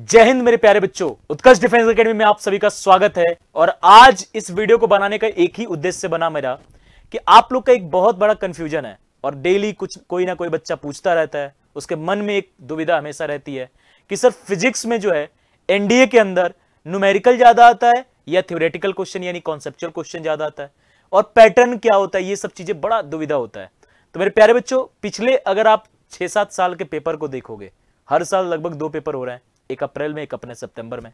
जय हिंद मेरे प्यारे बच्चों उत्कर्ष डिफेंस एकेडमी में आप सभी का स्वागत है और आज इस वीडियो को बनाने का एक ही उद्देश्य बना मेरा कि आप लोग का एक बहुत बड़ा कंफ्यूजन है और डेली कुछ कोई ना कोई बच्चा पूछता रहता है उसके मन में एक दुविधा हमेशा रहती है कि सर फिजिक्स में जो है एनडीए के अंदर न्यूमेरिकल ज्यादा आता है या थ्योरेटिकल क्वेश्चन यानी कॉन्सेप्चुअल क्वेश्चन ज्यादा आता है और पैटर्न क्या होता है ये सब चीजें बड़ा दुविधा होता है तो मेरे प्यारे बच्चों पिछले अगर आप छह सात साल के पेपर को देखोगे हर साल लगभग दो पेपर हो रहे हैं एक अप्रैल में एक अपने सितंबर में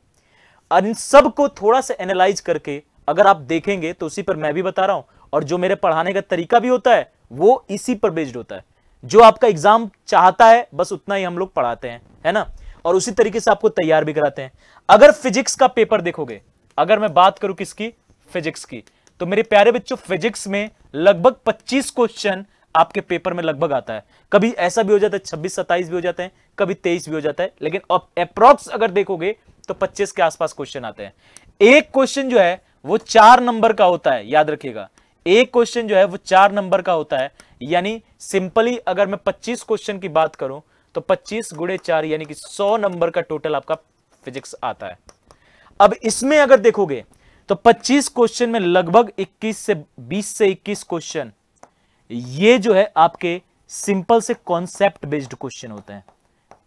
और इन सबको थोड़ा सा एनालाइज करके अगर आप देखेंगे तो उसी पर मैं भी बता रहा हूं और जो मेरे पढ़ाने का तरीका भी होता है वो इसी पर बेस्ड होता है जो आपका एग्जाम चाहता है बस उतना ही हम लोग पढ़ाते हैं है ना और उसी तरीके से आपको तैयार भी कराते हैं अगर फिजिक्स का पेपर देखोगे अगर मैं बात करूं किसकी फिजिक्स की तो मेरे प्यारे बच्चों फिजिक्स में लगभग 25 क्वेश्चन आपके पेपर में लगभग आता है कभी ऐसा भी हो जाता है छब्बीस सत्ताईस भी हो जाते हैं कभी तेईस भी हो जाता है लेकिन अब अप्रोक्स अगर देखोगे तो पच्चीस के आसपास क्वेश्चन आते हैं एक क्वेश्चन जो है वो चार नंबर का होता है याद रखिएगा एक क्वेश्चन जो है वो चार नंबर का होता है यानी सिंपली अगर मैं पच्चीस क्वेश्चन की बात करूं तो पच्चीस गुड़े चार यानी कि सौ नंबर का टोटल आपका फिजिक्स आता है अब इसमें अगर देखोगे तो 25 क्वेश्चन में लगभग 21 से 20 से 21 क्वेश्चन ये जो है आपके सिंपल से कॉन्सेप्ट बेस्ड क्वेश्चन होते हैं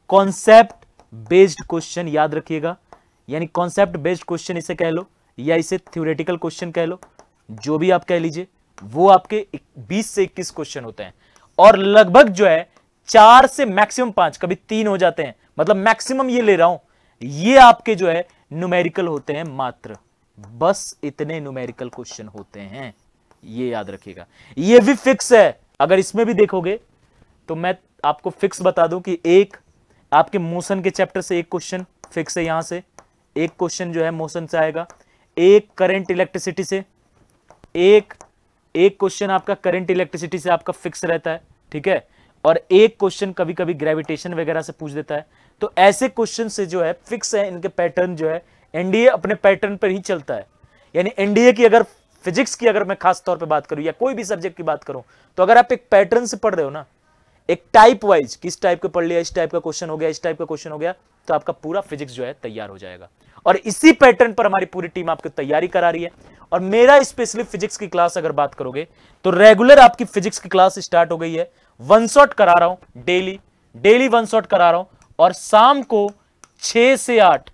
कॉन्सेप्ट बेस्ड क्वेश्चन याद रखिएगा यानी कॉन्सेप्ट बेस्ड क्वेश्चन इसे कह लो या इसे थ्योरेटिकल क्वेश्चन कह लो जो भी आप कह लीजिए वो आपके 20 से 21 क्वेश्चन होते हैं और लगभग जो है चार से मैक्सिमम पांच कभी तीन हो जाते हैं मतलब मैक्सिमम ये ले रहा हूं ये आपके जो है न्यूमेरिकल होते हैं मात्र बस इतने न्यूमेरिकल क्वेश्चन होते हैं ये याद रखिएगा ये भी फिक्स है अगर इसमें भी देखोगे तो मैं आपको फिक्स बता दूं कि एक आपके मोशन के चैप्टर से एक क्वेश्चन फिक्स है यहां से एक क्वेश्चन जो है मोशन से आएगा एक करंट इलेक्ट्रिसिटी से एक एक क्वेश्चन आपका करंट इलेक्ट्रिसिटी से आपका फिक्स रहता है ठीक है और एक क्वेश्चन कभी कभी ग्रेविटेशन वगैरह से पूछ देता है तो ऐसे क्वेश्चन से जो है फिक्स है इनके पैटर्न जो है एनडीए अपने पैटर्न पर ही चलता है यानी एनडीए की अगर फिजिक्स की अगर मैं खास तौर पे बात करूं या कोई भी सब्जेक्ट की बात करूं तो अगर आप एक पैटर्न से पढ़ रहे हो ना एक टाइप वाइज किस टाइप का पढ़ लिया इस टाइप का क्वेश्चन हो गया इस टाइप का क्वेश्चन हो गया तो आपका पूरा फिजिक्स जो है तैयार हो जाएगा और इसी पैटर्न पर हमारी पूरी टीम आपकी तैयारी करा रही है और मेरा स्पेशली फिजिक्स की क्लास अगर बात करोगे तो रेगुलर आपकी फिजिक्स की क्लास स्टार्ट हो गई है वन शॉट करा रहा हूं डेली डेली वन शॉट करा रहा हूं और शाम को छह से आठ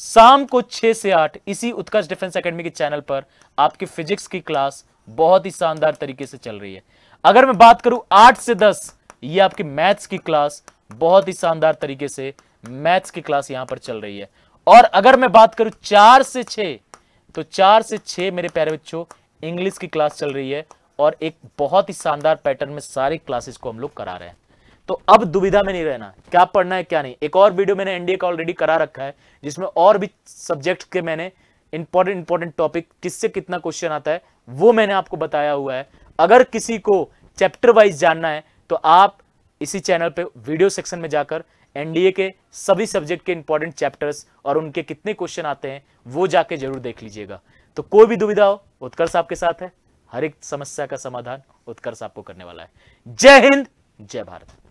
शाम को छह से आठ इसी उत्कर्ष डिफेंस एकेडमी के चैनल पर आपकी फिजिक्स की क्लास बहुत ही शानदार तरीके से चल रही है अगर मैं बात करूं आठ से दस ये आपकी मैथ्स की क्लास बहुत ही शानदार तरीके से मैथ्स की क्लास यहां पर चल रही है और अगर मैं बात करूं चार से छ तो चार से छ मेरे प्यारे बच्चों इंग्लिश की क्लास चल रही है और एक बहुत ही शानदार पैटर्न में सारी क्लासेस को हम लोग करा रहे हैं तो अब दुविधा में नहीं रहना क्या पढ़ना है क्या नहीं एक और वीडियो मैंने एनडीए का ऑलरेडी करा रखा है जिसमें और भी सब्जेक्ट के मैंने इंपॉर्टेंट इंपॉर्टेंट टॉपिक किससे कितना क्वेश्चन आता है वो मैंने आपको बताया हुआ है अगर किसी को चैप्टर वाइज जानना है तो आप इसी चैनल पे वीडियो सेक्शन में जाकर एनडीए के सभी सब्जेक्ट के इंपॉर्टेंट चैप्टर्स और उनके कितने क्वेश्चन आते हैं वो जाके जरूर देख लीजिएगा तो कोई भी दुविधा हो उत्कर्ष आपके साथ है हर एक समस्या का समाधान उत्कर्ष आपको करने वाला है जय हिंद जय भारत